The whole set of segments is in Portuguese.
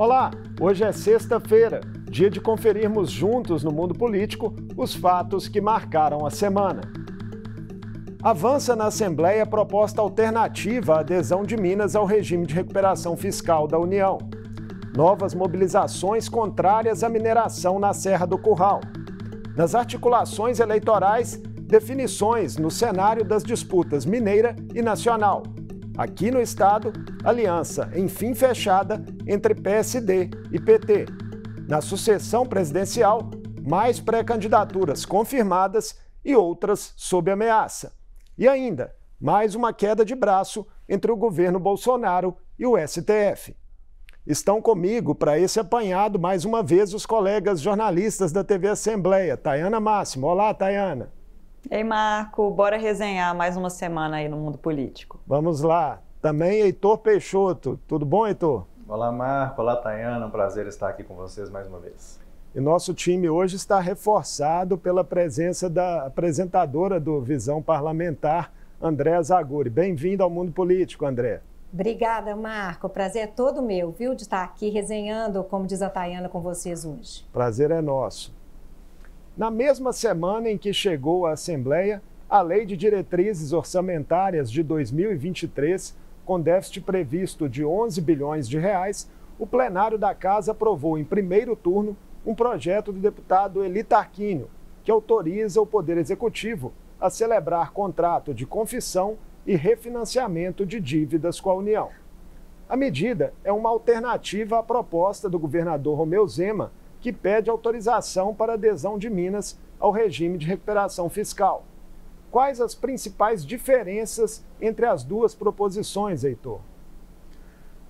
Olá, hoje é sexta-feira, dia de conferirmos juntos no mundo político os fatos que marcaram a semana. Avança na Assembleia proposta alternativa à adesão de Minas ao regime de recuperação fiscal da União. Novas mobilizações contrárias à mineração na Serra do Curral. Nas articulações eleitorais, definições no cenário das disputas mineira e nacional. Aqui no estado, aliança enfim fechada entre PSD e PT. Na sucessão presidencial, mais pré-candidaturas confirmadas e outras sob ameaça. E ainda, mais uma queda de braço entre o governo Bolsonaro e o STF. Estão comigo para esse apanhado mais uma vez os colegas jornalistas da TV Assembleia, Tayana Máximo. Olá, Tayana. Ei, Marco, bora resenhar mais uma semana aí no mundo político. Vamos lá. Também Heitor Peixoto. Tudo bom, Heitor? Olá, Marco. Olá, Tayana. Um prazer estar aqui com vocês mais uma vez. E nosso time hoje está reforçado pela presença da apresentadora do Visão Parlamentar, André Zaguri. Bem-vindo ao mundo político, André. Obrigada, Marco. Prazer é todo meu, viu, de estar aqui resenhando, como diz a Tayana, com vocês hoje. Prazer é nosso. Na mesma semana em que chegou à Assembleia, a Lei de Diretrizes Orçamentárias de 2023, com déficit previsto de 11 bilhões de reais, o plenário da Casa aprovou em primeiro turno um projeto do deputado Eli Tarquínio, que autoriza o Poder Executivo a celebrar contrato de confissão e refinanciamento de dívidas com a União. A medida é uma alternativa à proposta do governador Romeu Zema que pede autorização para adesão de Minas ao regime de recuperação fiscal. Quais as principais diferenças entre as duas proposições, Heitor?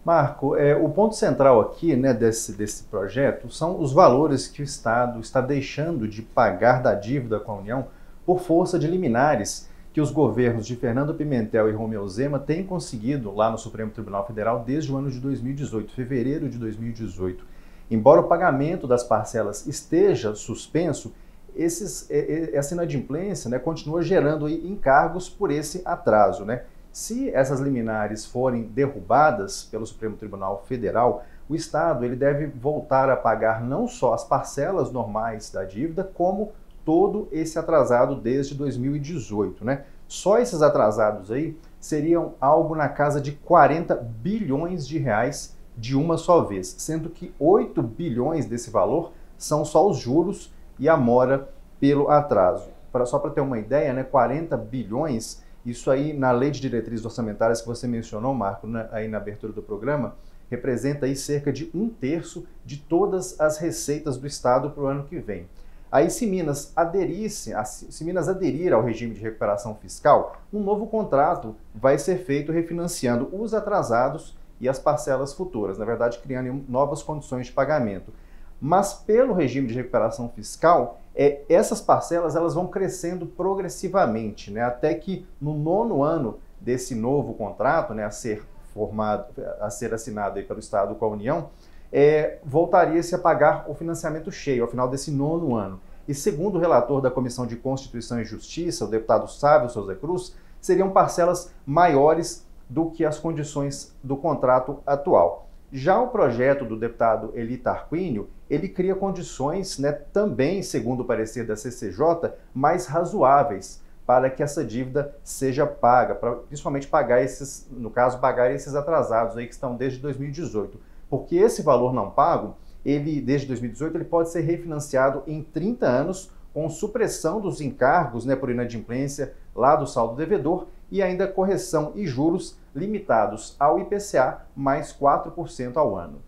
Marco, é, o ponto central aqui né, desse, desse projeto são os valores que o Estado está deixando de pagar da dívida com a União por força de liminares que os governos de Fernando Pimentel e Romeu Zema têm conseguido lá no Supremo Tribunal Federal desde o ano de 2018, fevereiro de 2018. Embora o pagamento das parcelas esteja suspenso, esses, essa inadimplência né, continua gerando encargos por esse atraso. Né? Se essas liminares forem derrubadas pelo Supremo Tribunal Federal, o Estado ele deve voltar a pagar não só as parcelas normais da dívida, como todo esse atrasado desde 2018. Né? Só esses atrasados aí seriam algo na casa de 40 bilhões de reais de uma só vez, sendo que 8 bilhões desse valor são só os juros e a mora pelo atraso. Pra, só para ter uma ideia, né, 40 bilhões, isso aí na lei de diretrizes orçamentárias que você mencionou, Marco, na, né, aí na abertura do programa, representa aí cerca de um terço de todas as receitas do Estado para o ano que vem. Aí, se Minas aderisse, se Minas aderir ao regime de recuperação fiscal, um novo contrato vai ser feito refinanciando os atrasados e as parcelas futuras, na verdade, criando novas condições de pagamento. Mas pelo regime de recuperação fiscal, é, essas parcelas elas vão crescendo progressivamente, né? até que no nono ano desse novo contrato, né, a ser formado, a ser assinado pelo Estado com a União, é, voltaria-se a pagar o financiamento cheio ao final desse nono ano. E segundo o relator da Comissão de Constituição e Justiça, o deputado Sávio Souza Cruz, seriam parcelas maiores do que as condições do contrato atual. Já o projeto do deputado Eli Tarquínio, ele cria condições, né, também, segundo o parecer da CCJ, mais razoáveis para que essa dívida seja paga, para principalmente pagar esses, no caso, pagar esses atrasados aí que estão desde 2018. Porque esse valor não pago, ele desde 2018, ele pode ser refinanciado em 30 anos com supressão dos encargos, né, por inadimplência lá do saldo devedor e ainda correção e juros limitados ao IPCA mais 4% ao ano.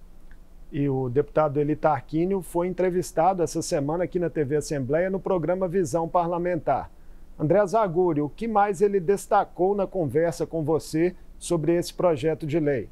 E o deputado Eli Tarquínio foi entrevistado essa semana aqui na TV Assembleia no programa Visão Parlamentar. André Zaguri, o que mais ele destacou na conversa com você sobre esse projeto de lei?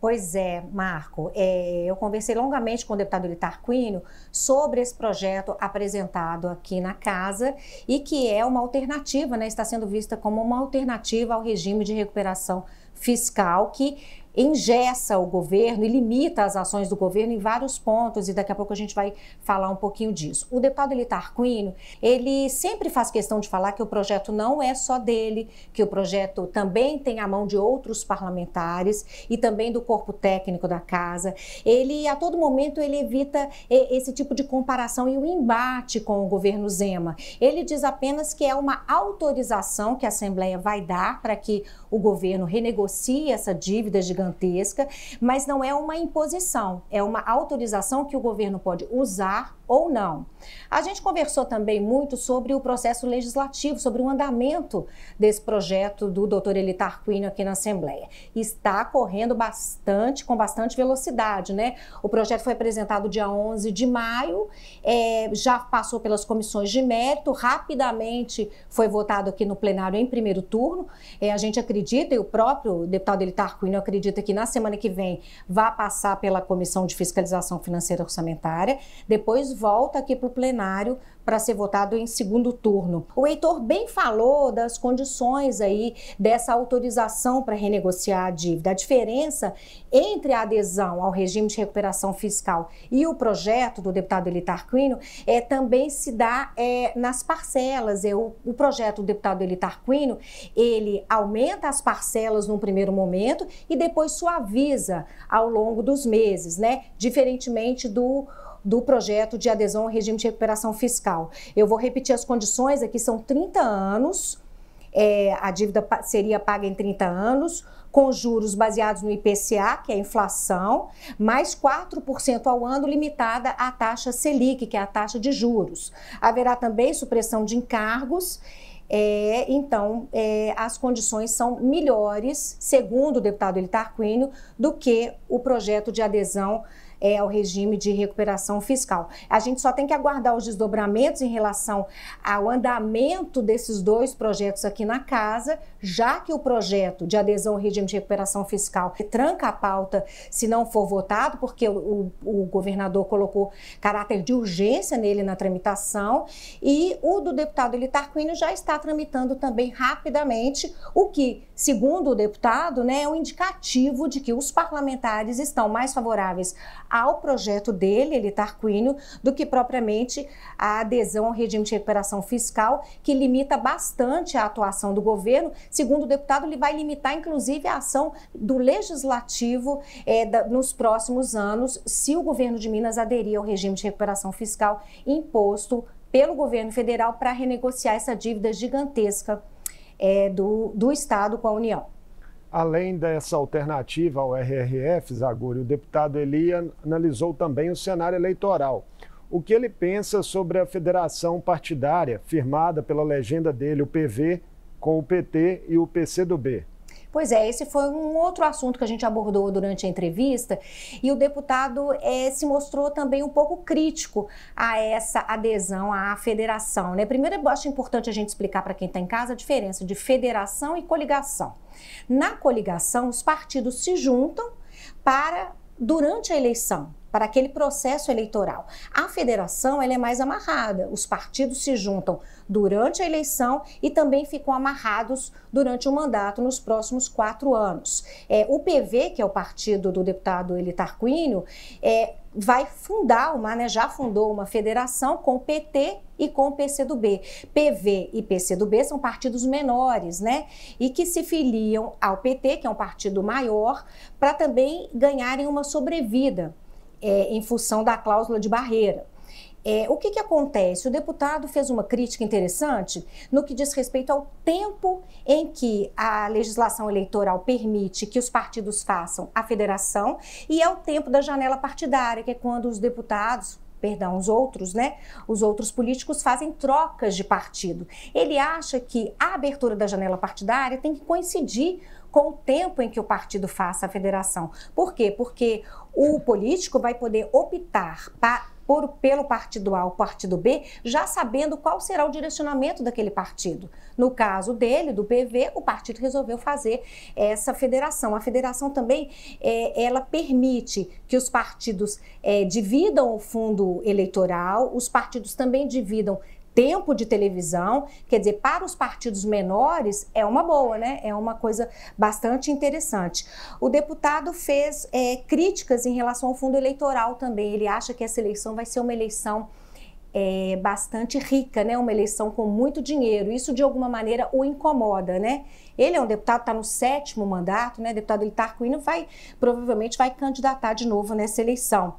Pois é, Marco. É, eu conversei longamente com o deputado Litarquínio sobre esse projeto apresentado aqui na casa e que é uma alternativa, né? Está sendo vista como uma alternativa ao regime de recuperação fiscal que engessa o governo e limita as ações do governo em vários pontos e daqui a pouco a gente vai falar um pouquinho disso. O deputado Elitar Quino, ele sempre faz questão de falar que o projeto não é só dele, que o projeto também tem a mão de outros parlamentares e também do corpo técnico da casa. Ele a todo momento ele evita é, esse tipo de comparação e o embate com o governo Zema. Ele diz apenas que é uma autorização que a Assembleia vai dar para que o governo renegocie essa dívida de gigantesca, mas não é uma imposição, é uma autorização que o governo pode usar ou não. A gente conversou também muito sobre o processo legislativo, sobre o andamento desse projeto do doutor Elitar Quino aqui na Assembleia. Está correndo bastante, com bastante velocidade, né? O projeto foi apresentado dia 11 de maio, é, já passou pelas comissões de mérito, rapidamente foi votado aqui no plenário em primeiro turno. É, a gente acredita, e o próprio deputado Elitar Quino acredita que na semana que vem vai passar pela Comissão de Fiscalização Financeira Orçamentária, depois volta aqui para o plenário para ser votado em segundo turno. O Heitor bem falou das condições aí dessa autorização para renegociar a dívida. A diferença entre a adesão ao regime de recuperação fiscal e o projeto do deputado Eli Tarquino é, também se dá é, nas parcelas. É, o, o projeto do deputado Eli Tarquino, ele aumenta as parcelas num primeiro momento e depois suaviza ao longo dos meses, né? Diferentemente do do projeto de adesão ao regime de recuperação fiscal. Eu vou repetir as condições aqui, são 30 anos, é, a dívida seria paga em 30 anos, com juros baseados no IPCA, que é a inflação, mais 4% ao ano, limitada à taxa Selic, que é a taxa de juros. Haverá também supressão de encargos. É, então, é, as condições são melhores, segundo o deputado Elitar Quinho, do que o projeto de adesão é, ao regime de recuperação fiscal. A gente só tem que aguardar os desdobramentos em relação ao andamento desses dois projetos aqui na casa, já que o projeto de adesão ao regime de recuperação fiscal tranca a pauta se não for votado, porque o, o, governador colocou caráter de urgência nele na tramitação, e o do deputado Elitarquínio já está tramitando também rapidamente, o que, segundo o deputado, né, é um indicativo de que os parlamentares estão mais favoráveis ao projeto dele, ele Tarquínio, tá do que propriamente a adesão ao regime de recuperação fiscal, que limita bastante a atuação do governo. Segundo o deputado, ele vai limitar inclusive a ação do legislativo é, da, nos próximos anos, se o governo de Minas aderir ao regime de recuperação fiscal imposto pelo governo federal para renegociar essa dívida gigantesca é, do, do Estado com a União. Além dessa alternativa ao RRF, Zaguri, o deputado Eli analisou também o cenário eleitoral. O que ele pensa sobre a federação partidária firmada pela legenda dele, o PV, com o PT e o PCdoB? Pois é, esse foi um outro assunto que a gente abordou durante a entrevista e o deputado é, se mostrou também um pouco crítico a essa adesão à federação. Né? Primeiro, eu acho importante a gente explicar para quem está em casa a diferença de federação e coligação. Na coligação, os partidos se juntam para durante a eleição, para aquele processo eleitoral. A federação ela é mais amarrada. Os partidos se juntam durante a eleição e também ficam amarrados durante o mandato nos próximos quatro anos. É, o PV, que é o partido do deputado Elitar Quínio, é, vai fundar uma, né, já fundou uma federação com o PT e com o PCdoB. PV e PCdoB são partidos menores, né? E que se filiam ao PT, que é um partido maior, para também ganharem uma sobrevida é, em função da cláusula de barreira. É, o que, que acontece? O deputado fez uma crítica interessante no que diz respeito ao tempo em que a legislação eleitoral permite que os partidos façam a federação e é o tempo da janela partidária, que é quando os deputados, perdão, os outros, né? Os outros políticos fazem trocas de partido. Ele acha que a abertura da janela partidária tem que coincidir com o tempo em que o partido faça a federação. Por quê? Porque o político vai poder optar para por, pelo partido A ou partido B, já sabendo qual será o direcionamento daquele partido. No caso dele, do PV, o partido resolveu fazer essa federação. A federação também é, ela permite que os partidos é, dividam o fundo eleitoral, os partidos também dividam tempo de televisão, quer dizer, para os partidos menores é uma boa, né? É uma coisa bastante interessante. O deputado fez é, críticas em relação ao fundo eleitoral também. Ele acha que essa eleição vai ser uma eleição é, bastante rica, né? Uma eleição com muito dinheiro. Isso de alguma maneira o incomoda, né? Ele é um deputado está no sétimo mandato, né? Deputado tá não vai provavelmente vai candidatar de novo nessa eleição.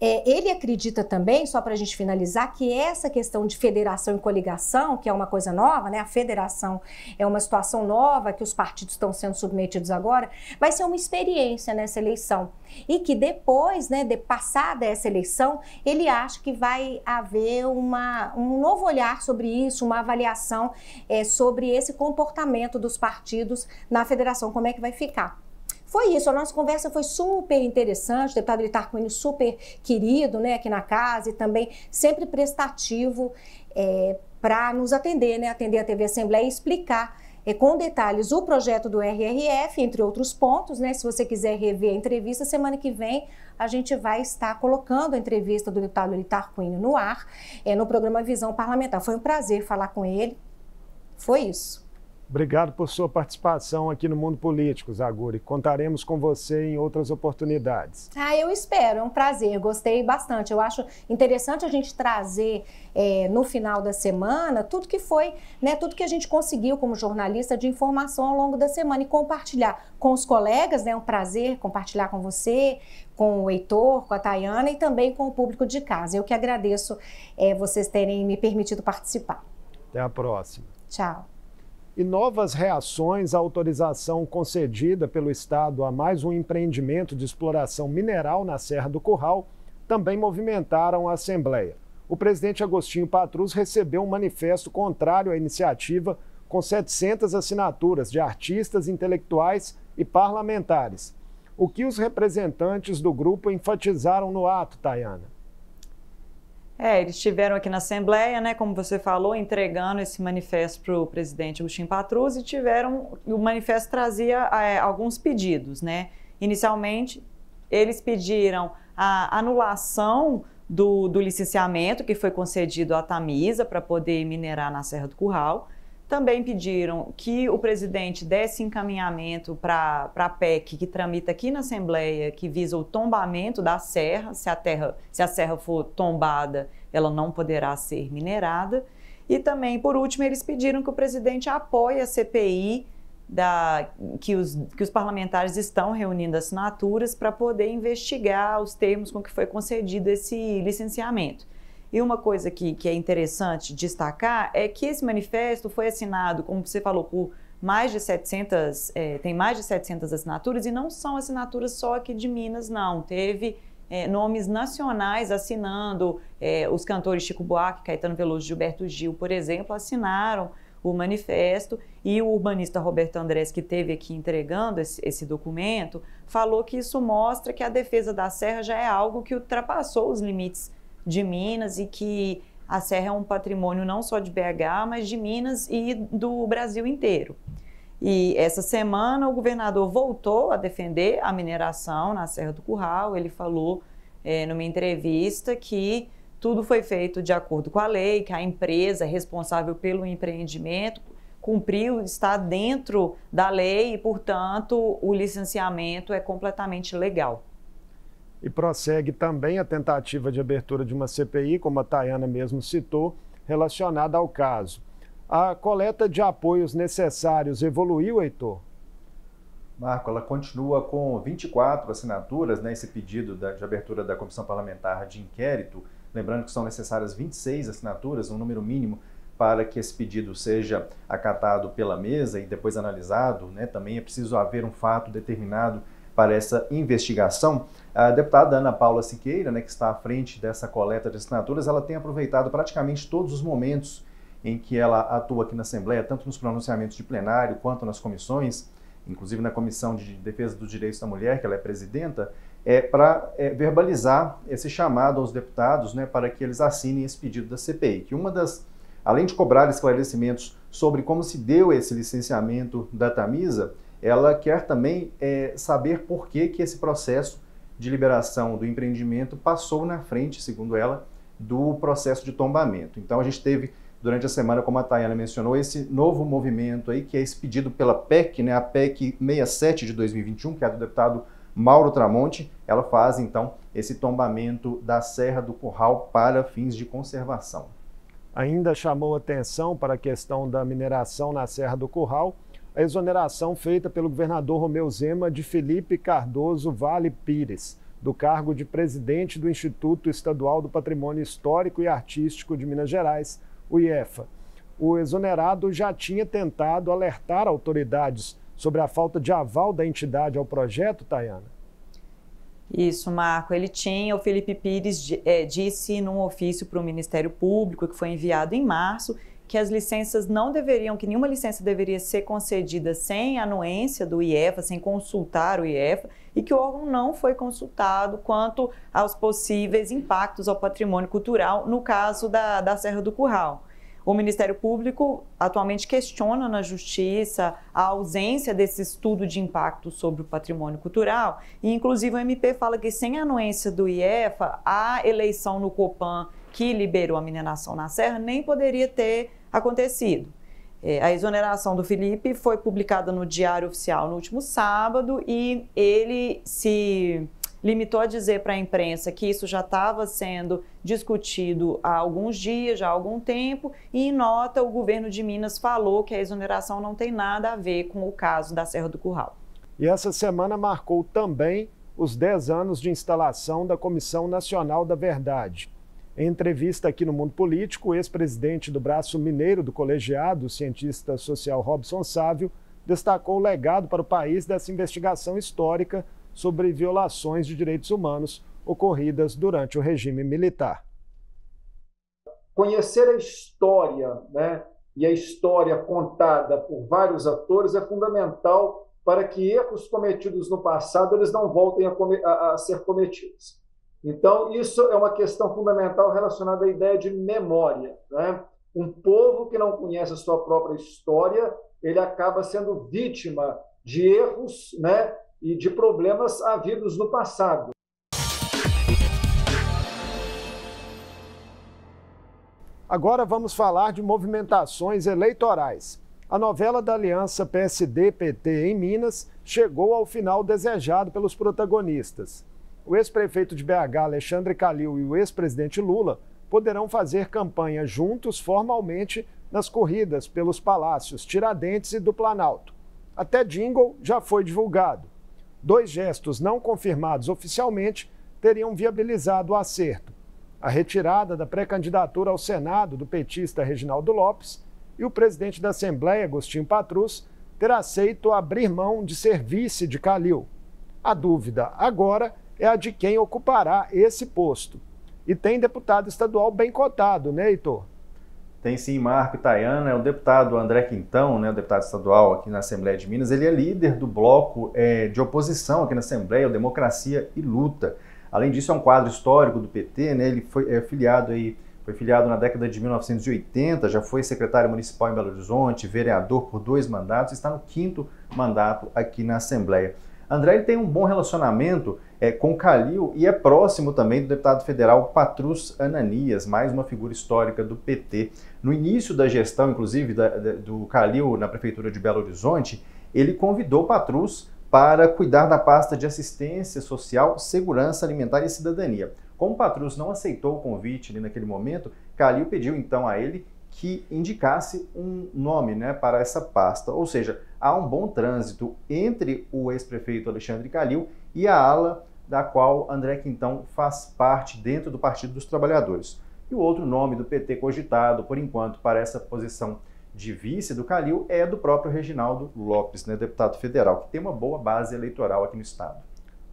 É, ele acredita também, só para a gente finalizar, que essa questão de federação e coligação, que é uma coisa nova, né? a federação é uma situação nova que os partidos estão sendo submetidos agora, vai ser uma experiência nessa eleição. E que depois, né, de passada essa eleição, ele acha que vai haver uma, um novo olhar sobre isso, uma avaliação é, sobre esse comportamento dos partidos na federação, como é que vai ficar. Foi isso, a nossa conversa foi super interessante, o deputado Litar Coelho super querido né, aqui na casa e também sempre prestativo é, para nos atender, né, atender a TV Assembleia e explicar é, com detalhes o projeto do RRF, entre outros pontos. Né, se você quiser rever a entrevista, semana que vem a gente vai estar colocando a entrevista do deputado Litar Coelho no ar, é, no programa Visão Parlamentar. Foi um prazer falar com ele. Foi isso. Obrigado por sua participação aqui no Mundo Político, Zaguri. Contaremos com você em outras oportunidades. Ah, eu espero, é um prazer, gostei bastante. Eu acho interessante a gente trazer é, no final da semana tudo que foi, né, tudo que a gente conseguiu como jornalista de informação ao longo da semana e compartilhar com os colegas, né, é um prazer compartilhar com você, com o Heitor, com a Tayana e também com o público de casa. Eu que agradeço é, vocês terem me permitido participar. Até a próxima. Tchau e novas reações à autorização concedida pelo Estado a mais um empreendimento de exploração mineral na Serra do Curral também movimentaram a Assembleia. O presidente Agostinho Patrus recebeu um manifesto contrário à iniciativa com 700 assinaturas de artistas, intelectuais e parlamentares. O que os representantes do grupo enfatizaram no ato, Tayana? É, eles estiveram aqui na Assembleia, né, como você falou, entregando esse manifesto para o presidente Agostinho Patrus e tiveram, o manifesto trazia é, alguns pedidos, né? Inicialmente, eles pediram a anulação do, do licenciamento que foi concedido à Tamisa para poder minerar na Serra do Curral. Também pediram que o presidente desse encaminhamento para a PEC que tramita aqui na Assembleia, que visa o tombamento da serra. Se a, terra, se a serra for tombada, ela não poderá ser minerada. E também, por último, eles pediram que o presidente apoie a CPI da, que, os, que os parlamentares estão reunindo assinaturas para poder investigar os termos com que foi concedido esse licenciamento. E uma coisa que, que é interessante destacar é que esse manifesto foi assinado, como você falou, por mais de 700, é, eh, tem mais de 700 assinaturas e não são assinaturas só aqui de Minas, não. Teve é, nomes nacionais assinando, é, os cantores Chico Buarque, Caetano Veloso e Gilberto Gil, por exemplo, assinaram o manifesto e o urbanista Roberto Andrés, que teve aqui entregando esse, esse, documento, falou que isso mostra que a defesa da serra já é algo que ultrapassou os limites de Minas e que a serra é um patrimônio não só de BH, mas de Minas e do Brasil inteiro. E essa semana o governador voltou a defender a mineração na Serra do Curral. Ele falou é, numa entrevista que tudo foi feito de acordo com a lei, que a empresa responsável pelo empreendimento cumpriu, está dentro da lei e, portanto, o licenciamento é completamente legal e prossegue também a tentativa de abertura de uma CPI, como a Tayana mesmo citou, relacionada ao caso. A coleta de apoios necessários evoluiu, Heitor? Marco, ela continua com 24 assinaturas nesse né, pedido da, de abertura da Comissão Parlamentar de Inquérito. Lembrando que são necessárias 26 assinaturas, um número mínimo para que esse pedido seja acatado pela mesa e depois analisado, né? Também é preciso haver um fato determinado para essa investigação. A deputada Ana Paula Siqueira, né, que está à frente dessa coleta de assinaturas, ela tem aproveitado praticamente todos os momentos em que ela atua aqui na Assembleia, tanto nos pronunciamentos de plenário quanto nas comissões, inclusive na Comissão de Defesa dos Direitos da Mulher, que ela é presidenta, é, para é, verbalizar esse chamado aos deputados né, para que eles assinem esse pedido da CPI, que uma das, além de cobrar esclarecimentos sobre como se deu esse licenciamento da Tamisa, ela quer também é, saber por que, que esse processo de liberação do empreendimento passou na frente, segundo ela, do processo de tombamento. Então a gente teve durante a semana, como a Tayana mencionou, esse novo movimento aí que é expedido pela PEC, né, a PEC 67 de 2021, que é do deputado Mauro Tramonte, ela faz então esse tombamento da Serra do Curral para fins de conservação. Ainda chamou atenção para a questão da mineração na Serra do Curral a exoneração feita pelo governador Romeu Zema de Felipe Cardoso Vale Pires, do cargo de presidente do Instituto Estadual do Patrimônio Histórico e Artístico de Minas Gerais, o IEFA. O exonerado já tinha tentado alertar autoridades sobre a falta de aval da entidade ao projeto, Tayana. Isso, Marco. Ele tinha, o Felipe Pires é, disse num ofício para o Ministério Público que foi enviado em março, que as licenças não deveriam, que nenhuma licença deveria ser concedida sem anuência do IEFA, sem consultar o IEFA, e que o órgão não foi consultado quanto aos possíveis impactos ao patrimônio cultural no caso da, da Serra do Curral. O Ministério Público atualmente questiona na Justiça a ausência desse estudo de impacto sobre o patrimônio cultural, e inclusive o MP fala que sem anuência do IEFA, a eleição no Copan que liberou a mineração na Serra nem poderia ter acontecido. É, a exoneração do Felipe foi publicada no Diário Oficial no último sábado e ele se limitou a dizer para a imprensa que isso já estava sendo discutido há alguns dias, já há algum tempo, e em nota o governo de Minas falou que a exoneração não tem nada a ver com o caso da Serra do Curral. E essa semana marcou também os 10 anos de instalação da Comissão Nacional da Verdade. Em entrevista aqui no Mundo Político, o ex-presidente do braço mineiro do colegiado, o cientista social Robson Sávio, destacou o legado para o país dessa investigação histórica sobre violações de direitos humanos ocorridas durante o regime militar. Conhecer a história, né, e a história contada por vários atores é fundamental para que erros cometidos no passado eles não voltem a, a, a ser cometidos. Então, isso é uma questão fundamental relacionada à ideia de memória. Né? Um povo que não conhece a sua própria história, ele acaba sendo vítima de erros né? e de problemas havidos no passado. Agora vamos falar de movimentações eleitorais. A novela da aliança PSD-PT em Minas chegou ao final desejado pelos protagonistas o ex-prefeito de BH, Alexandre Calil, e o ex-presidente Lula poderão fazer campanha juntos formalmente nas corridas pelos palácios Tiradentes e do Planalto. Até jingle já foi divulgado. Dois gestos não confirmados oficialmente teriam viabilizado o acerto: a retirada da pré-candidatura ao Senado do petista Reginaldo Lopes e o presidente da Assembleia, Agostinho Patrus, ter aceito abrir mão de ser vice de Calil. A dúvida agora é é a de quem ocupará esse posto. E tem deputado estadual bem cotado, né, Heitor? Tem sim, Marco Itaiana, é o deputado André Quintão, né, o deputado estadual aqui na Assembleia de Minas. Ele é líder do bloco é, de oposição aqui na Assembleia, o Democracia e Luta. Além disso, é um quadro histórico do PT, né, ele foi é, filiado aí foi filiado na década de 1980, já foi secretário municipal em Belo Horizonte, vereador por dois mandatos, está no quinto mandato aqui na Assembleia. André tem um bom relacionamento é, com Calil e é próximo também do deputado federal Patrus Ananias, mais uma figura histórica do PT. No início da gestão, inclusive, da, da, do Calil na prefeitura de Belo Horizonte, ele convidou Patrus para cuidar da pasta de assistência social, segurança alimentar e cidadania. Como Patrus não aceitou o convite ali naquele momento, Calil pediu então a ele que indicasse um nome né, para essa pasta. Ou seja, há um bom trânsito entre o ex-prefeito Alexandre Calil e a ala da qual André Quintão faz parte dentro do Partido dos Trabalhadores. E o outro nome do PT cogitado, por enquanto, para essa posição de vice do Calil é do próprio Reginaldo Lopes, né, deputado federal, que tem uma boa base eleitoral aqui no estado.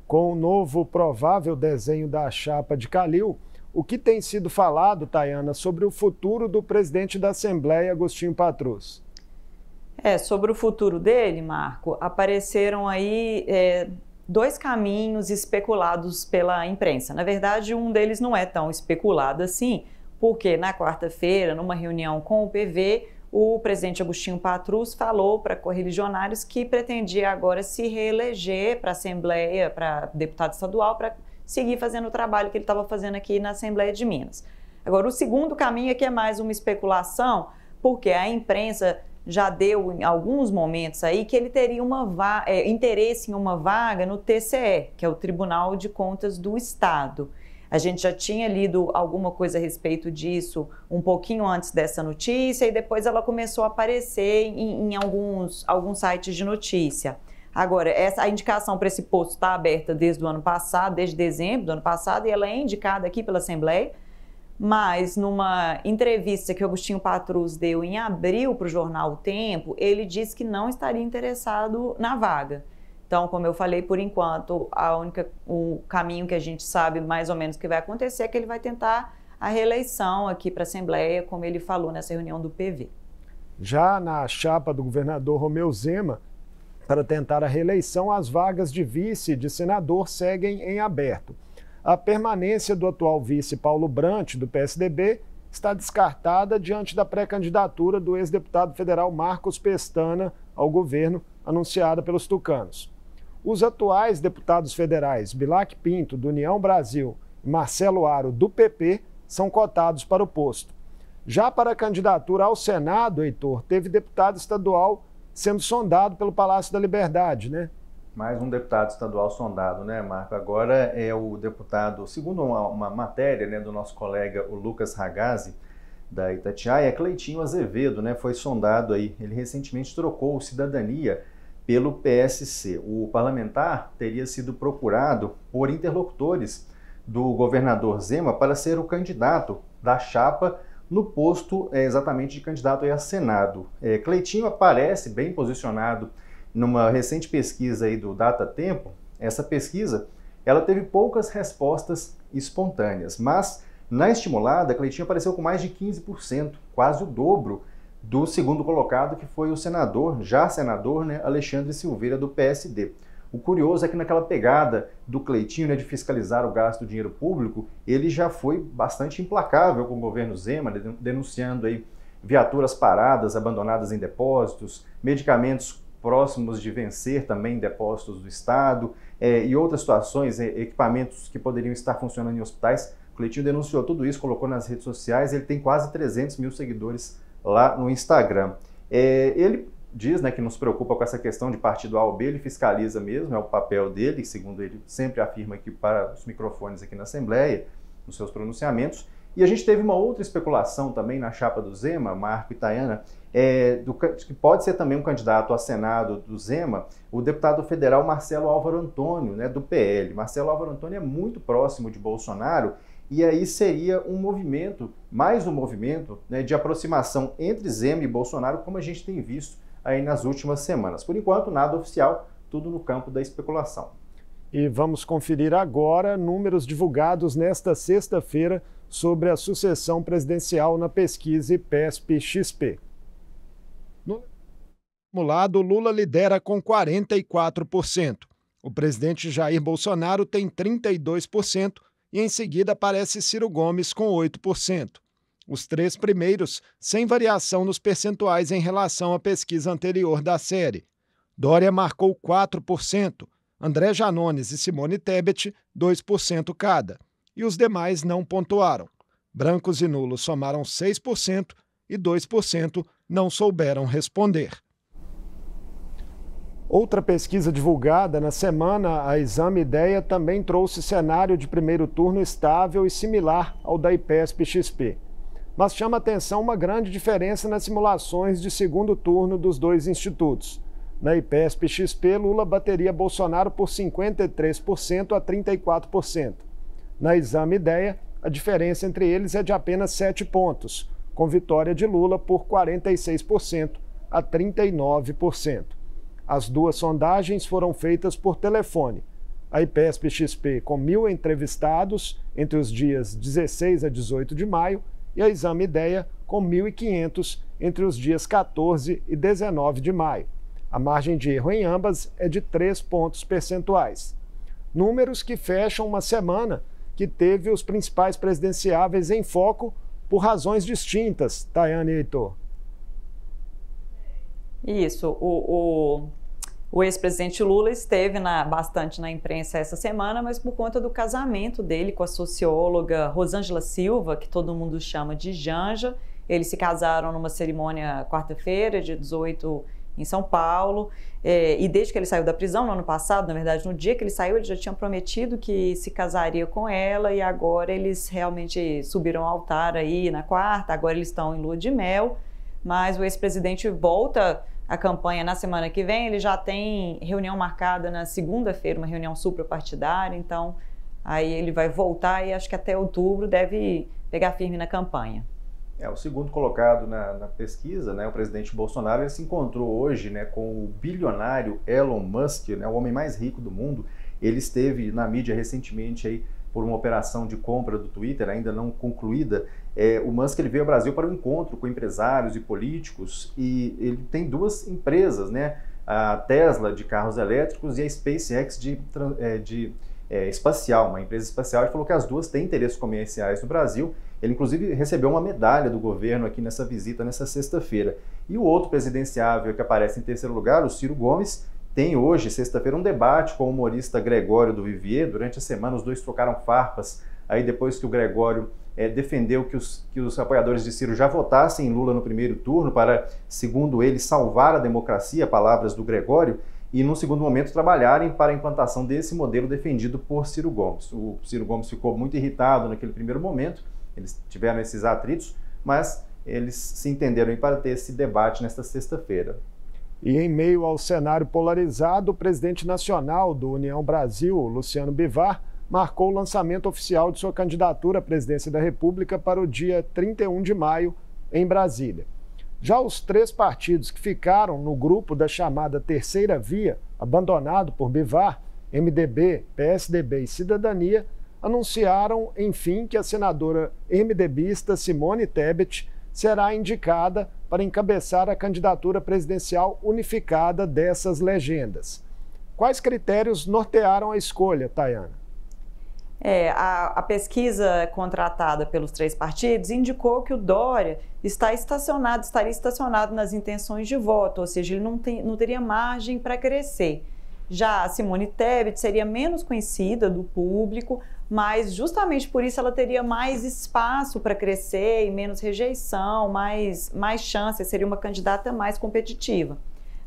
Com o novo provável desenho da chapa de Calil, o que tem sido falado, Tayana, sobre o futuro do presidente da Assembleia, Agostinho Patrus? É, sobre o futuro dele, Marco, apareceram aí é, dois caminhos especulados pela imprensa. Na verdade, um deles não é tão especulado assim, porque na quarta-feira, numa reunião com o PV, o presidente Agostinho Patrus falou para correligionários que pretendia agora se reeleger para Assembleia, para deputado estadual, para seguir fazendo o trabalho que ele estava fazendo aqui na Assembleia de Minas. Agora, o segundo caminho é que é mais uma especulação, porque a imprensa já deu em alguns momentos aí que ele teria uma é, interesse em uma vaga no TCE, que é o Tribunal de Contas do Estado. A gente já tinha lido alguma coisa a respeito disso um pouquinho antes dessa notícia e depois ela começou a aparecer em, em alguns, alguns sites de notícia. Agora, essa, a indicação para esse posto está aberta desde o ano passado, desde dezembro do ano passado, e ela é indicada aqui pela Assembleia. Mas numa entrevista que o Agostinho Patrus deu em abril para o jornal O Tempo, ele disse que não estaria interessado na vaga. Então, como eu falei, por enquanto, a única, o caminho que a gente sabe mais ou menos que vai acontecer é que ele vai tentar a reeleição aqui para a Assembleia, como ele falou nessa reunião do PV. Já na chapa do governador Romeu Zema, para tentar a reeleição, as vagas de vice e de senador seguem em aberto. A permanência do atual vice Paulo Brant, do PSDB, está descartada diante da pré-candidatura do ex-deputado federal Marcos Pestana ao governo, anunciada pelos tucanos. Os atuais deputados federais Bilac Pinto, do União Brasil, e Marcelo Aro, do PP, são cotados para o posto. Já para a candidatura ao Senado, Heitor, teve deputado estadual sendo sondado pelo Palácio da Liberdade, né? Mais um deputado estadual sondado, né, Marco? Agora é o deputado, segundo uma, uma matéria né, do nosso colega o Lucas Ragazzi, da Itatiaia, Cleitinho Azevedo, né, foi sondado aí. Ele recentemente trocou cidadania pelo PSC. O parlamentar teria sido procurado por interlocutores do governador Zema para ser o candidato da chapa no posto é, exatamente de candidato a Senado. É, Cleitinho aparece bem posicionado numa recente pesquisa aí do Data Tempo, essa pesquisa, ela teve poucas respostas espontâneas, mas na estimulada, Cleitinho apareceu com mais de 15%, quase o dobro do segundo colocado, que foi o senador, já senador, né, Alexandre Silveira, do PSD. O curioso é que naquela pegada do Cleitinho né, de fiscalizar o gasto do dinheiro público, ele já foi bastante implacável com o governo Zema, denunciando aí viaturas paradas, abandonadas em depósitos, medicamentos próximos de vencer também depósitos do Estado é, e outras situações, é, equipamentos que poderiam estar funcionando em hospitais. O Cleitinho denunciou tudo isso, colocou nas redes sociais, ele tem quase 300 mil seguidores lá no Instagram. É, ele diz né, que não se preocupa com essa questão de partido A ou B, ele fiscaliza mesmo, é o papel dele, segundo ele sempre afirma aqui para os microfones aqui na Assembleia, nos seus pronunciamentos. E a gente teve uma outra especulação também na chapa do Zema, Marco e Tayana, é, do, que pode ser também um candidato a Senado do Zema, o deputado federal Marcelo Álvaro Antônio, né, do PL. Marcelo Álvaro Antônio é muito próximo de Bolsonaro e aí seria um movimento, mais um movimento né, de aproximação entre Zema e Bolsonaro, como a gente tem visto aí nas últimas semanas. Por enquanto, nada oficial, tudo no campo da especulação. E vamos conferir agora números divulgados nesta sexta-feira sobre a sucessão presidencial na pesquisa IPESP-XP. No lado, Lula lidera com 44%. O presidente Jair Bolsonaro tem 32% e em seguida aparece Ciro Gomes com 8%. Os três primeiros, sem variação nos percentuais em relação à pesquisa anterior da série. Dória marcou 4%, André Janones e Simone Tebet, 2% cada, e os demais não pontuaram. Brancos e nulos somaram 6% e 2% não souberam responder. Outra pesquisa divulgada na semana, a Exame Ideia também trouxe cenário de primeiro turno estável e similar ao da IPESP-XP. Mas chama atenção uma grande diferença nas simulações de segundo turno dos dois institutos. Na IPESP-XP, Lula bateria Bolsonaro por 53% a 34%. Na Exame Ideia, a diferença entre eles é de apenas 7 pontos com vitória de Lula por 46% a 39%. As duas sondagens foram feitas por telefone. A IPESP XP com mil entrevistados entre os dias 16 a 18 de maio e a Exame Ideia com 1.500 entre os dias 14 e 19 de maio. A margem de erro em ambas é de 3 pontos percentuais. Números que fecham uma semana que teve os principais presidenciáveis em foco por razões distintas, Tayane e Heitor. Isso, o, o, o ex-presidente Lula esteve na, bastante na imprensa essa semana, mas por conta do casamento dele com a socióloga Rosângela Silva, que todo mundo chama de Janja. Eles se casaram numa cerimônia quarta-feira, dia 18 em São Paulo. É, e desde que ele saiu da prisão, no ano passado, na verdade, no dia que ele saiu, ele já tinha prometido que se casaria com ela e agora eles realmente subiram ao altar aí na quarta, agora eles estão em lua de mel. Mas o ex-presidente volta à campanha na semana que vem, ele já tem reunião marcada na segunda-feira, uma reunião suprapartidária, então aí ele vai voltar e acho que até outubro deve pegar firme na campanha. É, o segundo colocado na, na pesquisa, né, o presidente Bolsonaro, ele se encontrou hoje né, com o bilionário Elon Musk, né, o homem mais rico do mundo. Ele esteve na mídia recentemente aí por uma operação de compra do Twitter, ainda não concluída. É, o Musk ele veio ao Brasil para um encontro com empresários e políticos e ele tem duas empresas, né? A Tesla de carros elétricos e a SpaceX de, é, de é, espacial, uma empresa espacial. Ele falou que as duas têm interesses comerciais no Brasil ele, inclusive, recebeu uma medalha do governo aqui nessa visita, nessa sexta-feira. E o outro presidenciável que aparece em terceiro lugar, o Ciro Gomes, tem hoje, sexta-feira, um debate com o humorista Gregório do Vivier. Durante a semana, os dois trocaram farpas. Aí, depois que o Gregório é, defendeu que os, que os apoiadores de Ciro já votassem em Lula no primeiro turno para, segundo ele, salvar a democracia, palavras do Gregório, e, num segundo momento, trabalharem para a implantação desse modelo defendido por Ciro Gomes. O Ciro Gomes ficou muito irritado naquele primeiro momento eles tiveram esses atritos, mas eles se entenderam para ter esse debate nesta sexta-feira. E em meio ao cenário polarizado, o presidente nacional do União Brasil, Luciano Bivar, marcou o lançamento oficial de sua candidatura à presidência da República para o dia 31 de maio, em Brasília. Já os três partidos que ficaram no grupo da chamada Terceira Via, abandonado por Bivar, MDB, PSDB e Cidadania, anunciaram, enfim, que a senadora MDBista Simone Tebet será indicada para encabeçar a candidatura presidencial unificada dessas legendas. Quais critérios nortearam a escolha, Tayana? É, a, a, pesquisa contratada pelos três partidos indicou que o Dória está estacionado, estaria estacionado nas intenções de voto, ou seja, ele não, tem, não teria margem para crescer. Já a Simone Tebet seria menos conhecida do público, mas justamente por isso ela teria mais espaço para crescer e menos rejeição, mais, mais chances, seria uma candidata mais competitiva.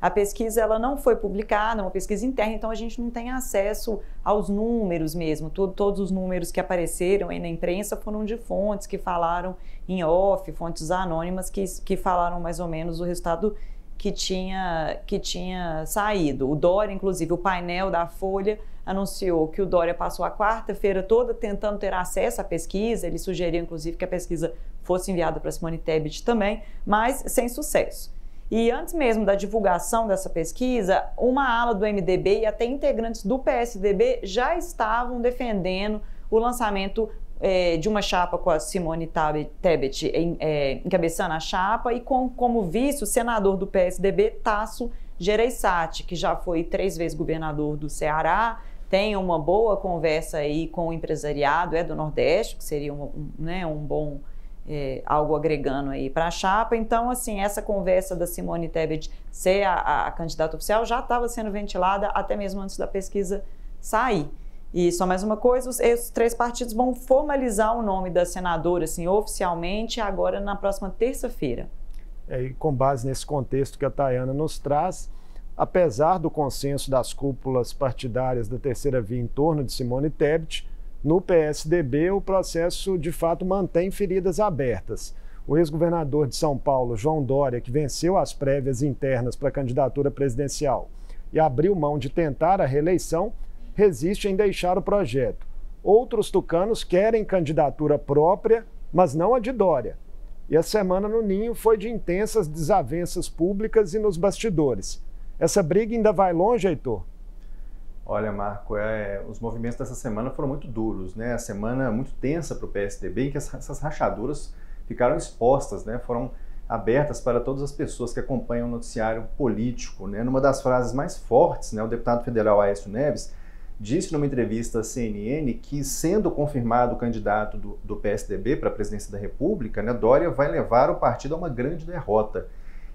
A pesquisa ela não foi publicada, é uma pesquisa interna, então a gente não tem acesso aos números mesmo. Todo, todos os números que apareceram aí na imprensa foram de fontes que falaram em off, fontes anônimas que, que falaram mais ou menos o resultado que tinha, que tinha saído. O Dória, inclusive, o painel da Folha anunciou que o Dória passou a quarta-feira toda tentando ter acesso à pesquisa. Ele sugeriu, inclusive, que a pesquisa fosse enviada para Simone Tebet também, mas sem sucesso. E antes mesmo da divulgação dessa pesquisa, uma ala do MDB e até integrantes do PSDB já estavam defendendo o lançamento é, de uma chapa com a Simone Tebet é, encabeçando a chapa e com, como vice o senador do PSDB, Tasso Gereissati, que já foi três vezes governador do Ceará, tem uma boa conversa aí com o empresariado é do Nordeste, que seria um, um, né, um bom é, algo agregando aí para a chapa. Então, assim, essa conversa da Simone Tebet ser a, a candidata oficial já estava sendo ventilada até mesmo antes da pesquisa sair. E só mais uma coisa, os, esses três partidos vão formalizar o nome da senadora, assim, oficialmente, agora na próxima terça-feira. É, e com base nesse contexto que a Tayana nos traz, apesar do consenso das cúpulas partidárias da terceira via em torno de Simone Tebet, no PSDB o processo de fato mantém feridas abertas. O ex-governador de São Paulo, João Dória, que venceu as prévias internas para a candidatura presidencial e abriu mão de tentar a reeleição, resiste em deixar o projeto. Outros tucanos querem candidatura própria, mas não a de Dória. E a semana no Ninho foi de intensas desavenças públicas e nos bastidores. Essa briga ainda vai longe, Heitor? Olha, Marco, é, os movimentos dessa semana foram muito duros, né? A semana muito tensa para o PSDB, em que essas rachaduras ficaram expostas, né? Foram abertas para todas as pessoas que acompanham o noticiário político, né? Numa das frases mais fortes, né? O deputado federal Aécio Neves disse numa entrevista à CNN que, sendo confirmado o candidato do, do PSDB para a presidência da República, né, Dória vai levar o partido a uma grande derrota.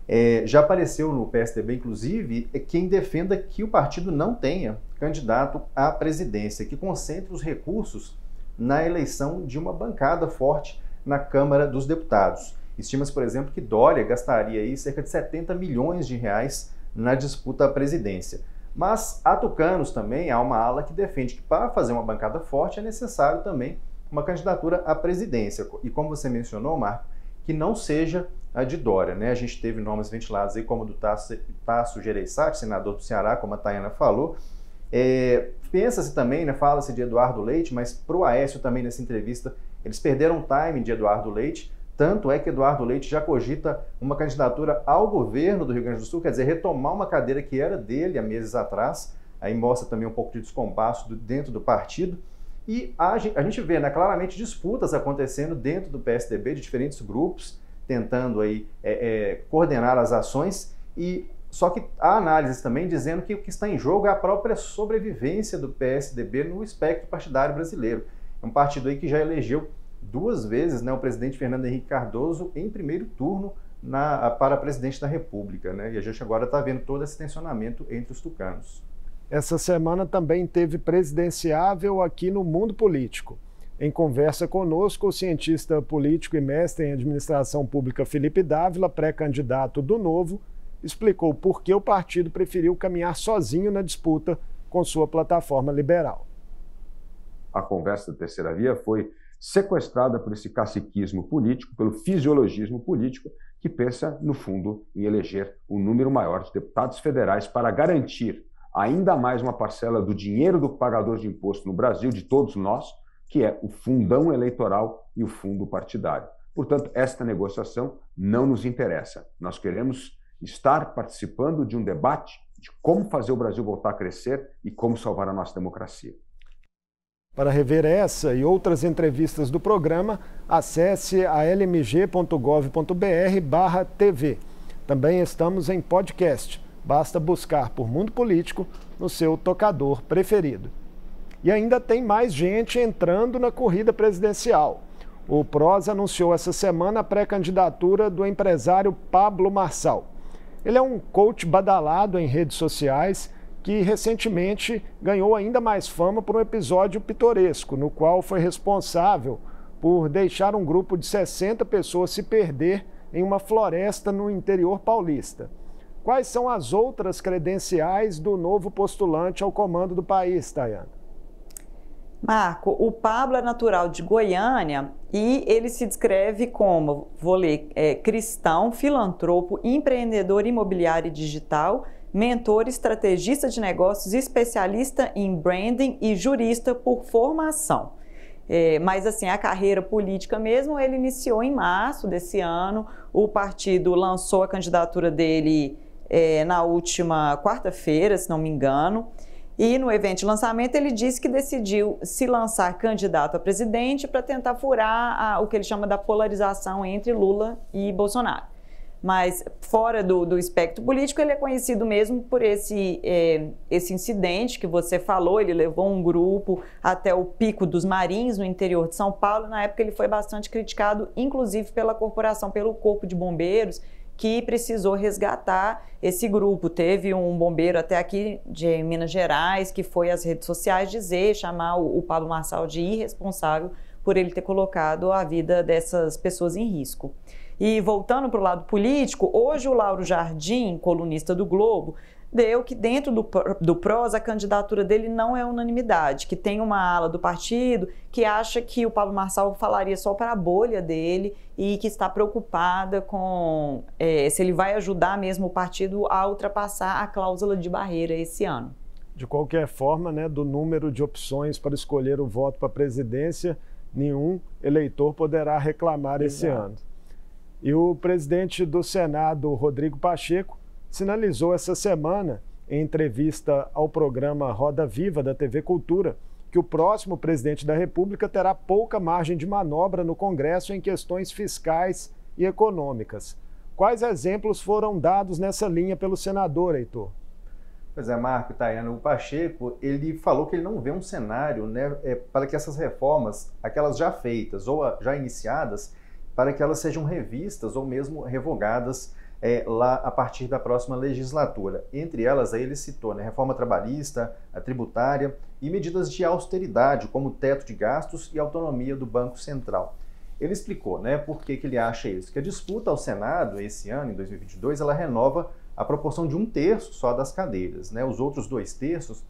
É, já apareceu no PSDB, inclusive, é quem defenda que o partido não tenha candidato à presidência, que concentre os recursos na eleição de uma bancada forte na Câmara dos Deputados. Estima-se, por exemplo, que Dória gastaria aí cerca de 70 milhões de reais na disputa à presidência. Mas há tucanos também, há uma ala que defende que para fazer uma bancada forte é necessário também uma candidatura à presidência. E como você mencionou, Marco, que não seja a de Dória. Né? A gente teve nomes ventilados aí, como do Tasso, Tasso Gereissati, senador do Ceará, como a Tayana falou. É, Pensa-se também, né, fala-se de Eduardo Leite, mas para o Aécio também nessa entrevista, eles perderam o time de Eduardo Leite, tanto é que Eduardo Leite já cogita uma candidatura ao governo do Rio Grande do Sul, quer dizer, retomar uma cadeira que era dele há meses atrás. Aí mostra também um pouco de descompasso dentro do partido. E a, gente vê né, claramente disputas acontecendo dentro do PSDB, de diferentes grupos, tentando aí é, é, coordenar as ações. E Só que há análises também dizendo que o que está em jogo é a própria sobrevivência do PSDB no espectro partidário brasileiro. É um partido aí que já elegeu duas vezes né, o presidente Fernando Henrique Cardoso em primeiro turno na, para presidente da República. Né? E a gente agora está vendo todo esse tensionamento entre os tucanos. Essa semana também teve presidenciável aqui no mundo político. Em conversa conosco, o cientista político e mestre em administração pública Felipe Dávila, pré-candidato do Novo, explicou por que o partido preferiu caminhar sozinho na disputa com sua plataforma liberal. A conversa da terceira via foi sequestrada por esse caciquismo político, pelo fisiologismo político, que pensa, no fundo, em eleger um número maior de deputados federais para garantir ainda mais uma parcela do dinheiro do pagador de imposto no Brasil, de todos nós, que é o fundão eleitoral e o fundo partidário. Portanto, esta negociação não nos interessa. Nós queremos estar participando de um debate de como fazer o Brasil voltar a crescer e como salvar a nossa democracia. Para rever essa e outras entrevistas do programa, acesse a lmg.gov.br TV. Também estamos em podcast. Basta buscar por Mundo Político no seu tocador preferido. E ainda tem mais gente entrando na corrida presidencial. O PROS anunciou essa semana a pré-candidatura do empresário Pablo Marçal. Ele é um coach badalado em redes sociais que recentemente ganhou ainda mais fama por um episódio pitoresco, no qual foi responsável por deixar um grupo de 60 pessoas se perder em uma floresta no interior paulista. Quais são as outras credenciais do novo postulante ao comando do país, Tayana? Marco, o Pablo é natural de Goiânia e ele se descreve como, vou ler, é, cristão, filantropo, empreendedor imobiliário e digital, mentor, estrategista de negócios, especialista em branding e jurista por formação. É, mas assim, a carreira política mesmo, ele iniciou em março desse ano. O partido lançou a candidatura dele é, na última quarta-feira, se não me engano. E no evento de lançamento ele disse que decidiu se lançar candidato a presidente para tentar furar a, o que ele chama da polarização entre Lula e Bolsonaro mas fora do, do espectro político, ele é conhecido mesmo por esse, é, esse incidente que você falou. Ele levou um grupo até o Pico dos Marins, no interior de São Paulo. Na época, ele foi bastante criticado, inclusive pela corporação, pelo Corpo de Bombeiros, que precisou resgatar esse grupo. Teve um bombeiro até aqui de Minas Gerais que foi às redes sociais dizer, chamar o, o Pablo Marçal de irresponsável por ele ter colocado a vida dessas pessoas em risco. E voltando para o lado político, hoje o Lauro Jardim, colunista do Globo, deu que dentro do, do PROS a candidatura dele não é unanimidade, que tem uma ala do partido que acha que o Pablo Marçal falaria só para a bolha dele e que está preocupada com é, se ele vai ajudar mesmo o partido a ultrapassar a cláusula de barreira esse ano. De qualquer forma, né, do número de opções para escolher o voto para a presidência, nenhum eleitor poderá reclamar Exato. esse ano. E o presidente do Senado, Rodrigo Pacheco, sinalizou essa semana, em entrevista ao programa Roda Viva da TV Cultura, que o próximo presidente da República terá pouca margem de manobra no Congresso em questões fiscais e econômicas. Quais exemplos foram dados nessa linha pelo senador, Heitor? Pois é, Marco, Tayana, o Pacheco, ele falou que ele não vê um cenário né, é, para que essas reformas, aquelas já feitas ou já iniciadas, para que elas sejam revistas ou mesmo revogadas é, lá a partir da próxima legislatura. Entre elas, aí ele citou né, reforma trabalhista, a tributária e medidas de austeridade, como teto de gastos e autonomia do Banco Central. Ele explicou né, por que, que ele acha isso, que a disputa ao Senado esse ano, em 2022, ela renova a proporção de um terço só das cadeiras. Né? Os outros dois terços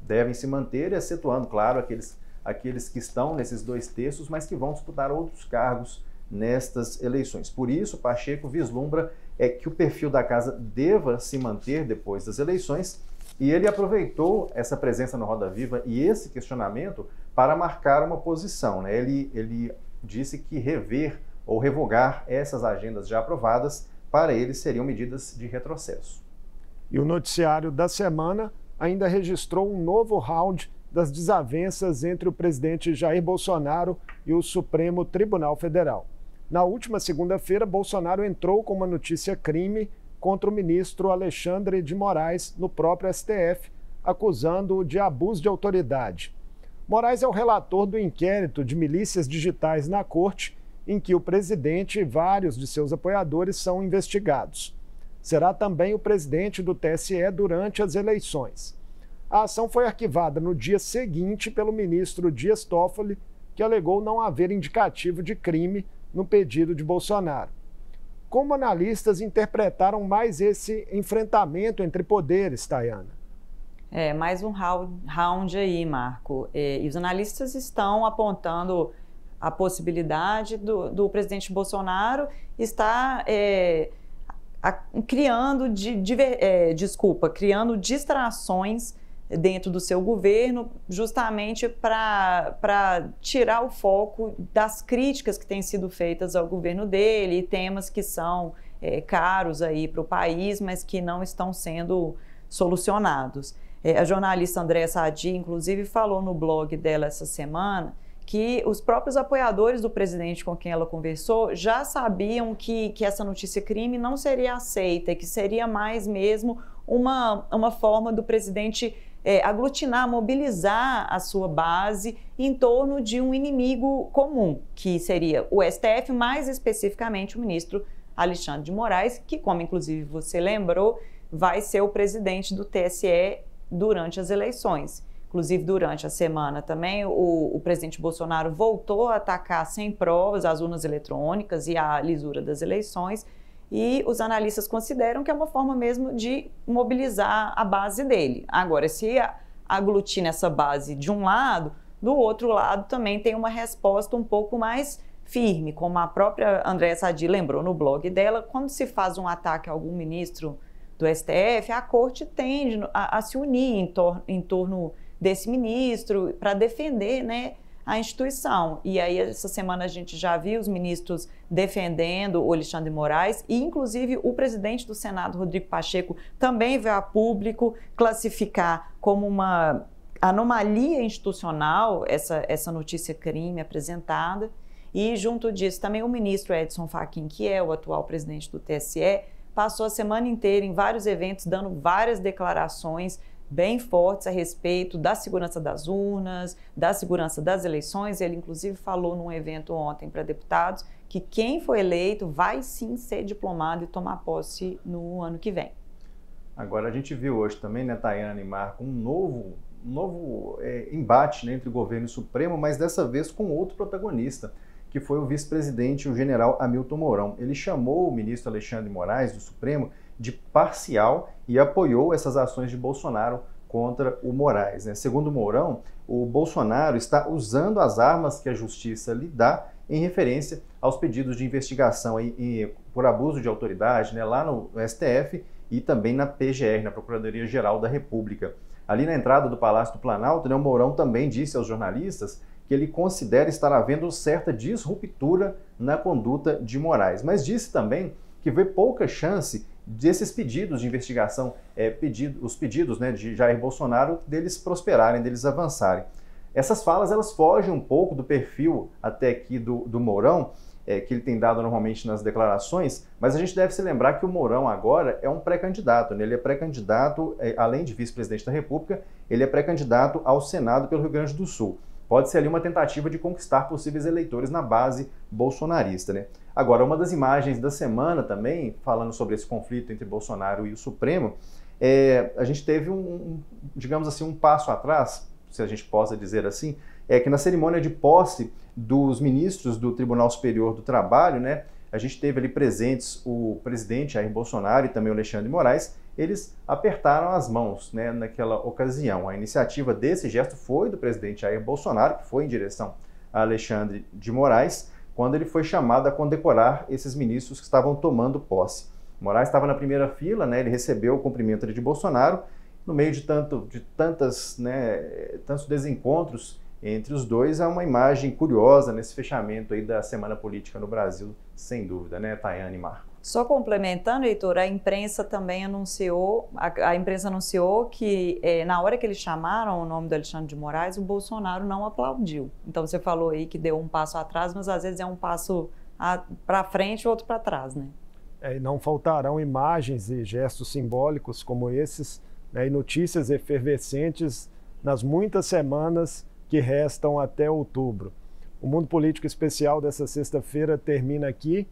devem se manter, excetuando, claro, aqueles, aqueles que estão nesses dois terços, mas que vão disputar outros cargos nestas eleições. Por isso, Pacheco vislumbra é que o perfil da casa deva se manter depois das eleições e ele aproveitou essa presença no Roda Viva e esse questionamento para marcar uma posição. Né? Ele, ele disse que rever ou revogar essas agendas já aprovadas para ele seriam medidas de retrocesso. E o noticiário da semana ainda registrou um novo round das desavenças entre o presidente Jair Bolsonaro e o Supremo Tribunal Federal. Na última segunda-feira, Bolsonaro entrou com uma notícia crime contra o ministro Alexandre de Moraes no próprio STF, acusando-o de abuso de autoridade. Moraes é o relator do inquérito de milícias digitais na corte, em que o presidente e vários de seus apoiadores são investigados. Será também o presidente do TSE durante as eleições. A ação foi arquivada no dia seguinte pelo ministro Dias Toffoli, que alegou não haver indicativo de crime no pedido de Bolsonaro. Como analistas interpretaram mais esse enfrentamento entre poderes, Tayana? É, mais um round aí, Marco. É, e os analistas estão apontando a possibilidade do, do presidente Bolsonaro estar é, a, criando, de, de, é, desculpa, criando distrações dentro do seu governo, justamente para tirar o foco das críticas que têm sido feitas ao governo dele e temas que são é, caros aí para o país, mas que não estão sendo solucionados. É, a jornalista Andréa Sadi, inclusive, falou no blog dela essa semana que os próprios apoiadores do presidente com quem ela conversou já sabiam que, que essa notícia crime não seria aceita, que seria mais mesmo uma, uma forma do presidente é, aglutinar, mobilizar a sua base em torno de um inimigo comum, que seria o STF, mais especificamente o ministro Alexandre de Moraes, que, como inclusive você lembrou, vai ser o presidente do TSE durante as eleições. Inclusive, durante a semana também, o, o, presidente Bolsonaro voltou a atacar sem provas as urnas eletrônicas e a lisura das eleições. E os analistas consideram que é uma forma mesmo de mobilizar a base dele. Agora, se aglutina essa base de um lado, do outro lado também tem uma resposta um pouco mais firme, como a própria Andréa Sadi lembrou no blog dela, quando se faz um ataque a algum ministro do STF, a corte tende a, a se unir em, tor em torno desse ministro para defender, né? a instituição. E aí, essa semana, a gente já viu os ministros defendendo o Alexandre Moraes e, inclusive, o presidente do Senado, Rodrigo Pacheco, também veio a público classificar como uma anomalia institucional essa, essa notícia crime apresentada. E, junto disso, também o ministro Edson Fachin, que é o atual presidente do TSE, passou a semana inteira em vários eventos dando várias declarações bem fortes a respeito da segurança das urnas, da segurança das eleições. Ele, inclusive, falou num evento ontem para deputados que quem for eleito vai sim ser diplomado e tomar posse no ano que vem. Agora, a gente viu hoje também, né, Tayana e Marco, um novo, um novo é, embate né, entre o governo e o Supremo, mas dessa vez com outro protagonista, que foi o vice-presidente, o general Hamilton Mourão. Ele chamou o ministro Alexandre Moraes, do Supremo, de parcial e apoiou essas ações de Bolsonaro contra o Moraes. Né? Segundo Mourão, o Bolsonaro está usando as armas que a justiça lhe dá em referência aos pedidos de investigação aí, em, por abuso de autoridade né, lá no STF e também na PGR, na Procuradoria-Geral da República. Ali na entrada do Palácio do Planalto, né, o Mourão também disse aos jornalistas que ele considera estar havendo certa disruptura na conduta de Moraes, mas disse também que vê pouca chance desses pedidos de investigação, é, pedido, os pedidos né, de Jair Bolsonaro, deles prosperarem, deles avançarem. Essas falas elas fogem um pouco do perfil até aqui do, do Mourão, é, que ele tem dado normalmente nas declarações, mas a gente deve se lembrar que o Mourão agora é um pré-candidato, né? ele é pré-candidato, é, além de vice-presidente da República, ele é pré-candidato ao Senado pelo Rio Grande do Sul. Pode ser ali uma tentativa de conquistar possíveis eleitores na base bolsonarista. Né? Agora, uma das imagens da semana também, falando sobre esse conflito entre Bolsonaro e o Supremo, é, a gente teve um, um, digamos assim, um passo atrás, se a gente possa dizer assim, é que na cerimônia de posse dos ministros do Tribunal Superior do Trabalho, né, a gente teve ali presentes o presidente Jair Bolsonaro e também o Alexandre Moraes, eles apertaram as mãos né, naquela ocasião. A iniciativa desse gesto foi do presidente Jair Bolsonaro, que foi em direção a Alexandre de Moraes, quando ele foi chamado a condecorar esses ministros que estavam tomando posse. Moraes estava na primeira fila, né, ele recebeu o cumprimento de Bolsonaro, no meio de, tanto, de tantas, né, tantos desencontros entre os dois, É uma imagem curiosa nesse fechamento aí da semana política no Brasil, sem dúvida, né, Tayane Mar? Só complementando, Heitor, a imprensa também anunciou, a, a imprensa anunciou que é, na hora que eles chamaram o nome do Alexandre de Moraes, o Bolsonaro não aplaudiu. Então você falou aí que deu um passo atrás, mas às vezes é um passo para frente e outro para trás, né? É, não faltarão imagens e gestos simbólicos como esses né, e notícias efervescentes nas muitas semanas que restam até outubro. O Mundo Político Especial dessa sexta-feira termina aqui.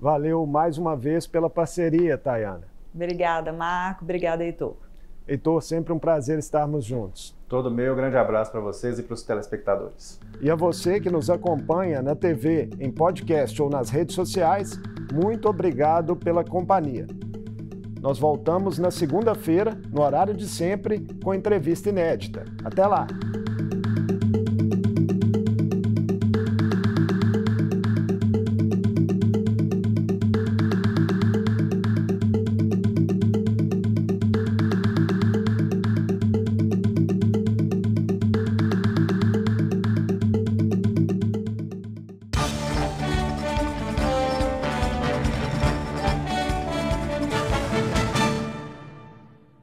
Valeu mais uma vez pela parceria, Tayana. Obrigada, Marco. Obrigada, Heitor. Heitor, sempre um prazer estarmos juntos. Todo meu, grande abraço para vocês e para os telespectadores. E a você que nos acompanha na TV, em podcast ou nas redes sociais, muito obrigado pela companhia. Nós voltamos na segunda-feira, no horário de sempre, com entrevista inédita. Até lá!